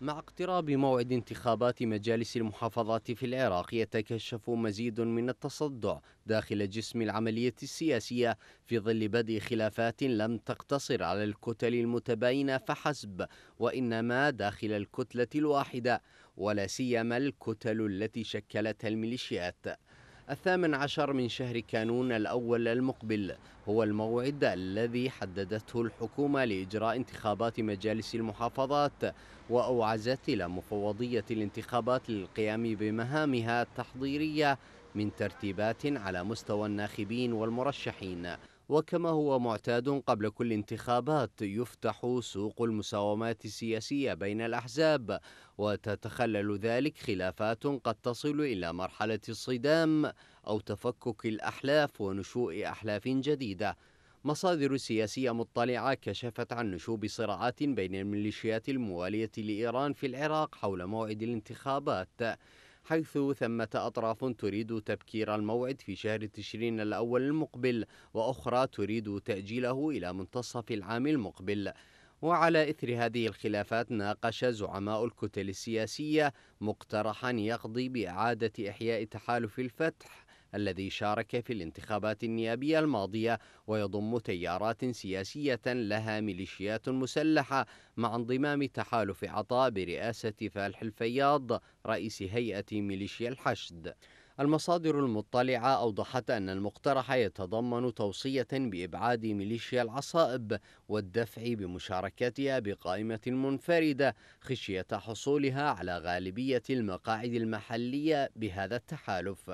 مع اقتراب موعد انتخابات مجالس المحافظات في العراق يتكشف مزيد من التصدع داخل جسم العملية السياسية في ظل بدء خلافات لم تقتصر على الكتل المتباينة فحسب وإنما داخل الكتلة الواحدة ولا سيما الكتل التي شكلتها الميليشيات الثامن عشر من شهر كانون الأول المقبل هو الموعد الذي حددته الحكومة لإجراء انتخابات مجالس المحافظات وأوعزت إلى مفوضية الانتخابات للقيام بمهامها التحضيرية من ترتيبات على مستوى الناخبين والمرشحين وكما هو معتاد قبل كل انتخابات يفتح سوق المساومات السياسية بين الأحزاب وتتخلل ذلك خلافات قد تصل إلى مرحلة الصدام أو تفكك الأحلاف ونشوء أحلاف جديدة مصادر سياسية مطلعة كشفت عن نشوب صراعات بين الميليشيات الموالية لإيران في العراق حول موعد الانتخابات حيث ثمة أطراف تريد تبكير الموعد في شهر تشرين الأول المقبل وأخرى تريد تأجيله إلى منتصف العام المقبل وعلى إثر هذه الخلافات ناقش زعماء الكتل السياسية مقترحا يقضي بإعادة إحياء تحالف الفتح الذي شارك في الانتخابات النيابية الماضية ويضم تيارات سياسية لها ميليشيات مسلحة مع انضمام تحالف عطاء برئاسة فالح الفياض رئيس هيئة ميليشيا الحشد المصادر المطلعة أوضحت أن المقترح يتضمن توصية بإبعاد ميليشيا العصائب والدفع بمشاركتها بقائمة منفردة خشية حصولها على غالبية المقاعد المحلية بهذا التحالف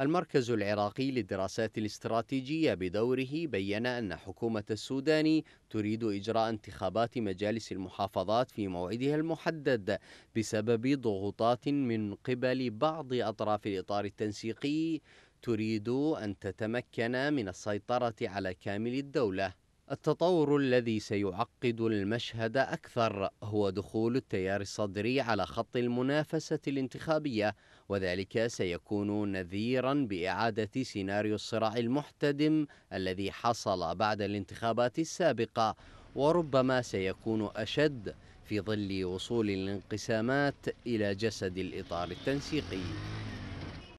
المركز العراقي للدراسات الاستراتيجية بدوره بيّن أن حكومة السودان تريد إجراء انتخابات مجالس المحافظات في موعدها المحدد بسبب ضغوطات من قبل بعض أطراف الإطار التنسيقي تريد أن تتمكن من السيطرة على كامل الدولة التطور الذي سيعقد المشهد أكثر هو دخول التيار الصدري على خط المنافسة الانتخابية وذلك سيكون نذيرا بإعادة سيناريو الصراع المحتدم الذي حصل بعد الانتخابات السابقة وربما سيكون أشد في ظل وصول الانقسامات إلى جسد الإطار التنسيقي